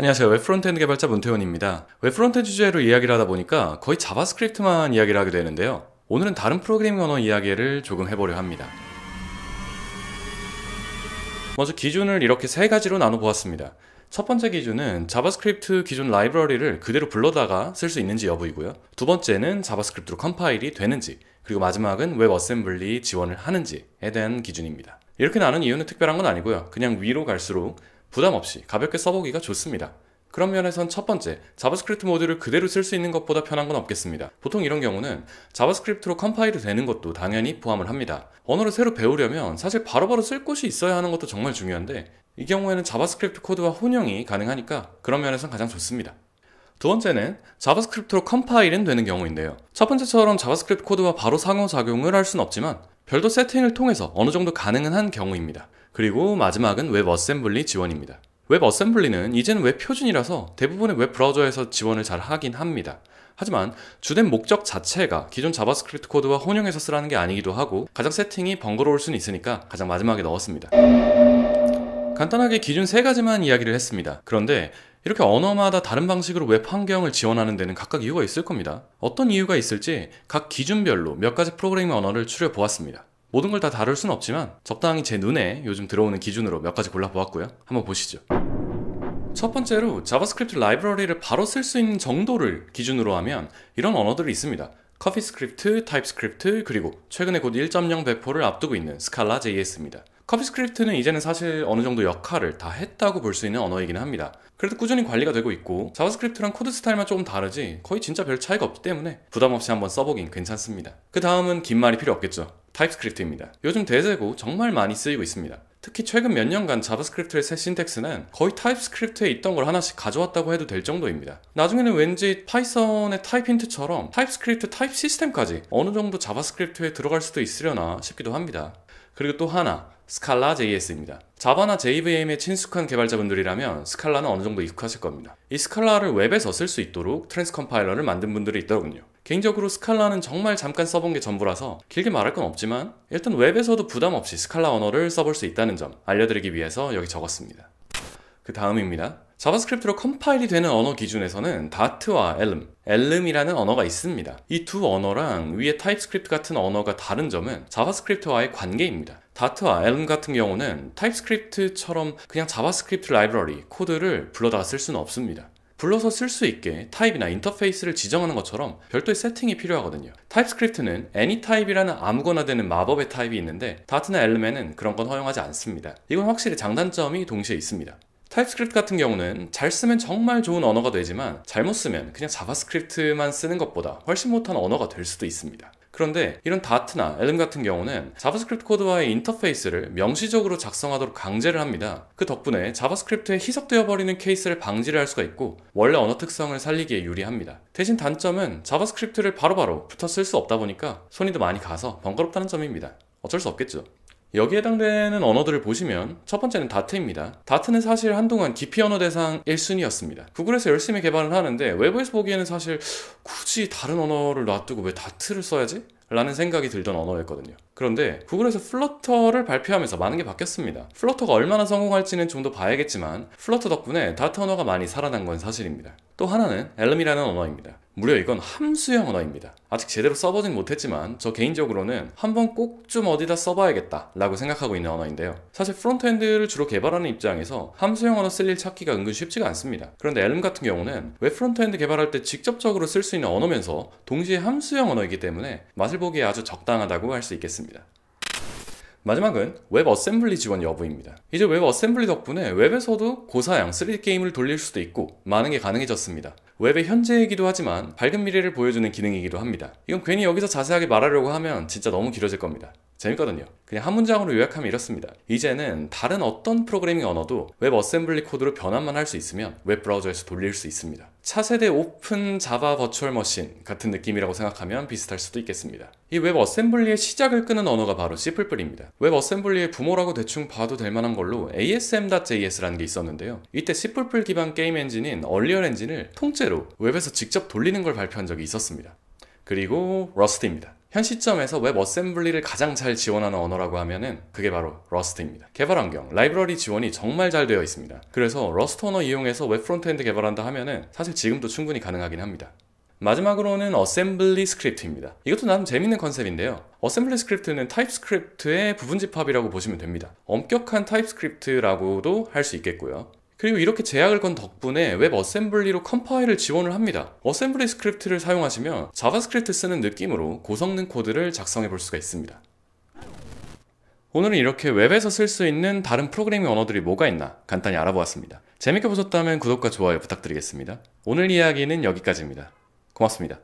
안녕하세요. 웹프론트엔드 개발자 문태훈입니다. 웹프론트엔드 주제로 이야기를 하다 보니까 거의 자바스크립트만 이야기를 하게 되는데요. 오늘은 다른 프로그래밍 언어 이야기를 조금 해보려 합니다. 먼저 기준을 이렇게 세 가지로 나눠보았습니다. 첫 번째 기준은 자바스크립트 기존 라이브러리를 그대로 불러다가 쓸 수 있는지 여부이고요. 두 번째는 자바스크립트로 컴파일이 되는지, 그리고 마지막은 웹어셈블리 지원을 하는지에 대한 기준입니다. 이렇게 나눈 이유는 특별한 건 아니고요. 그냥 위로 갈수록 부담 없이 가볍게 써보기가 좋습니다. 그런 면에선 첫 번째, 자바스크립트 모듈을 그대로 쓸 수 있는 것보다 편한 건 없겠습니다. 보통 이런 경우는 자바스크립트로 컴파일이 되는 것도 당연히 포함을 합니다. 언어를 새로 배우려면 사실 바로바로 쓸 곳이 있어야 하는 것도 정말 중요한데 이 경우에는 자바스크립트 코드와 혼용이 가능하니까 그런 면에선 가장 좋습니다. 두 번째는 자바스크립트로 컴파일은 되는 경우인데요. 첫 번째처럼 자바스크립트 코드와 바로 상호작용을 할 수는 없지만 별도 세팅을 통해서 어느 정도 가능한 경우입니다. 그리고 마지막은 웹 어셈블리 지원입니다. 웹 어셈블리는 이제는 웹 표준이라서 대부분의 웹 브라우저에서 지원을 잘 하긴 합니다. 하지만 주된 목적 자체가 기존 자바스크립트 코드와 혼용해서 쓰라는 게 아니기도 하고 가장 세팅이 번거로울 수는 있으니까 가장 마지막에 넣었습니다. 간단하게 기준 세 가지만 이야기를 했습니다. 그런데 이렇게 언어마다 다른 방식으로 웹 환경을 지원하는 데는 각각 이유가 있을 겁니다. 어떤 이유가 있을지 각 기준별로 몇 가지 프로그래밍 언어를 추려 보았습니다. 모든 걸 다 다룰 수는 없지만 적당히 제 눈에 요즘 들어오는 기준으로 몇 가지 골라보았고요. 한번 보시죠. 첫 번째로 자바스크립트 라이브러리를 바로 쓸 수 있는 정도를 기준으로 하면 이런 언어들이 있습니다. 커피스크립트, 타입스크립트, 그리고 최근에 곧 1.0 배포를 앞두고 있는 스칼라 JS입니다. 커비스크립트는 이제는 사실 어느 정도 역할을 다 했다고 볼 수 있는 언어이긴 합니다. 그래도 꾸준히 관리가 되고 있고 자바스크립트랑 코드 스타일만 조금 다르지 거의 진짜 별 차이가 없기 때문에 부담 없이 한번 써보긴 괜찮습니다. 그 다음은 긴 말이 필요 없겠죠. 타입스크립트입니다. 요즘 대세고 정말 많이 쓰이고 있습니다. 특히 최근 몇 년간 자바스크립트의 새 신텍스는 거의 타입스크립트에 있던 걸 하나씩 가져왔다고 해도 될 정도입니다. 나중에는 왠지 파이썬의 타입힌트처럼 타입스크립트 타입 시스템까지 어느 정도 자바스크립트에 들어갈 수도 있으려나 싶기도 합니다. 그리고 또 하나, 스칼라 JS입니다. 자바나 JVM에 친숙한 개발자분들이라면 스칼라는 어느 정도 익숙하실 겁니다. 이 스칼라를 웹에서 쓸 수 있도록 트랜스 컴파일러를 만든 분들이 있더군요. 개인적으로 스칼라는 정말 잠깐 써본 게 전부라서 길게 말할 건 없지만 일단 웹에서도 부담 없이 스칼라 언어를 써볼 수 있다는 점 알려드리기 위해서 여기 적었습니다. 그 다음입니다. 자바스크립트로 컴파일이 되는 언어 기준에서는 다트와 엘름, 엘름이라는 언어가 있습니다. 이 두 언어랑 위에 타입스크립트 같은 언어가 다른 점은 자바스크립트와의 관계입니다. 다트와 엘름 같은 경우는 타입스크립트처럼 그냥 자바스크립트 라이브러리, 코드를 불러다가 쓸 수는 없습니다. 불러서 쓸 수 있게 타입이나 인터페이스를 지정하는 것처럼 별도의 세팅이 필요하거든요. 타입스크립트는 AnyType이라는 아무거나 되는 마법의 타입이 있는데 다트나 엘름에는 그런 건 허용하지 않습니다. 이건 확실히 장단점이 동시에 있습니다. 타입스크립트 같은 경우는 잘 쓰면 정말 좋은 언어가 되지만 잘못 쓰면 그냥 자바스크립트만 쓰는 것보다 훨씬 못한 언어가 될 수도 있습니다. 그런데 이런 다트나 엘름 같은 경우는 자바스크립트 코드와의 인터페이스를 명시적으로 작성하도록 강제를 합니다. 그 덕분에 자바스크립트에 희석되어 버리는 케이스를 방지를 할 수가 있고 원래 언어 특성을 살리기에 유리합니다. 대신 단점은 자바스크립트를 바로바로 붙어 쓸 수 없다 보니까 손이 더 많이 가서 번거롭다는 점입니다. 어쩔 수 없겠죠. 여기에 해당되는 언어들을 보시면 첫 번째는 다트입니다. 다트는 사실 한동안 기피 언어 대상 1순위였습니다. 구글에서 열심히 개발을 하는데 외부에서 보기에는 사실 굳이 다른 언어를 놔두고 왜 다트를 써야지? 라는 생각이 들던 언어였거든요. 그런데 구글에서 플러터를 발표하면서 많은 게 바뀌었습니다. 플러터가 얼마나 성공할지는 좀 더 봐야겠지만 플러터 덕분에 다트 언어가 많이 살아난 건 사실입니다. 또 하나는 엘름이라는 언어입니다. 무려 이건 함수형 언어입니다. 아직 제대로 써보진 못했지만 저 개인적으로는 한번 꼭 좀 어디다 써봐야겠다 라고 생각하고 있는 언어인데요. 사실 프론트엔드를 주로 개발하는 입장에서 함수형 언어 쓸 일 찾기가 은근 쉽지가 않습니다. 그런데 엘름 같은 경우는 웹 프론트엔드 개발할 때 직접적으로 쓸 수 있는 언어면서 동시에 함수형 언어이기 때문에 맛을 보기에 아주 적당하다고 할 수 있겠습니다. 마지막은 웹 어셈블리 지원 여부입니다. 이제 웹 어셈블리 덕분에 웹에서도 고사양 3D 게임을 돌릴 수도 있고 많은 게 가능해졌습니다. 웹의 현재이기도 하지만 밝은 미래를 보여주는 기능이기도 합니다. 이건 괜히 여기서 자세하게 말하려고 하면 진짜 너무 길어질 겁니다. 재밌거든요. 그냥 한 문장으로 요약하면 이렇습니다. 이제는 다른 어떤 프로그래밍 언어도 웹 어셈블리 코드로 변환만 할 수 있으면 웹 브라우저에서 돌릴 수 있습니다. 차세대 오픈 자바 버추얼 머신 같은 느낌이라고 생각하면 비슷할 수도 있겠습니다. 이 웹 어셈블리의 시작을 끄는 언어가 바로 C++입니다. 웹 어셈블리의 부모라고 대충 봐도 될 만한 걸로 ASM.js라는 게 있었는데요. 이때 C++ 기반 게임 엔진인 얼리얼 엔진을 통째 실제로 웹에서 직접 돌리는 걸 발표한 적이 있었습니다. 그리고 러스트입니다. 현 시점에서 웹 어셈블리를 가장 잘 지원하는 언어라고 하면은 그게 바로 러스트입니다. 개발 환경, 라이브러리 지원이 정말 잘 되어 있습니다. 그래서 러스트 언어 이용해서 웹 프론트엔드 개발한다 하면은 사실 지금도 충분히 가능하긴 합니다. 마지막으로는 어셈블리 스크립트입니다. 이것도 나름 재밌는 컨셉인데요. 어셈블리 스크립트는 타입스크립트의 부분 집합이라고 보시면 됩니다. 엄격한 타입스크립트라고도 할 수 있겠고요. 그리고 이렇게 제약을 건 덕분에 웹 어셈블리로 컴파일을 지원을 합니다. 어셈블리 스크립트를 사용하시면 자바스크립트 쓰는 느낌으로 고성능 코드를 작성해 볼 수가 있습니다. 오늘은 이렇게 웹에서 쓸 수 있는 다른 프로그래밍 언어들이 뭐가 있나 간단히 알아보았습니다. 재밌게 보셨다면 구독과 좋아요 부탁드리겠습니다. 오늘 이야기는 여기까지입니다. 고맙습니다.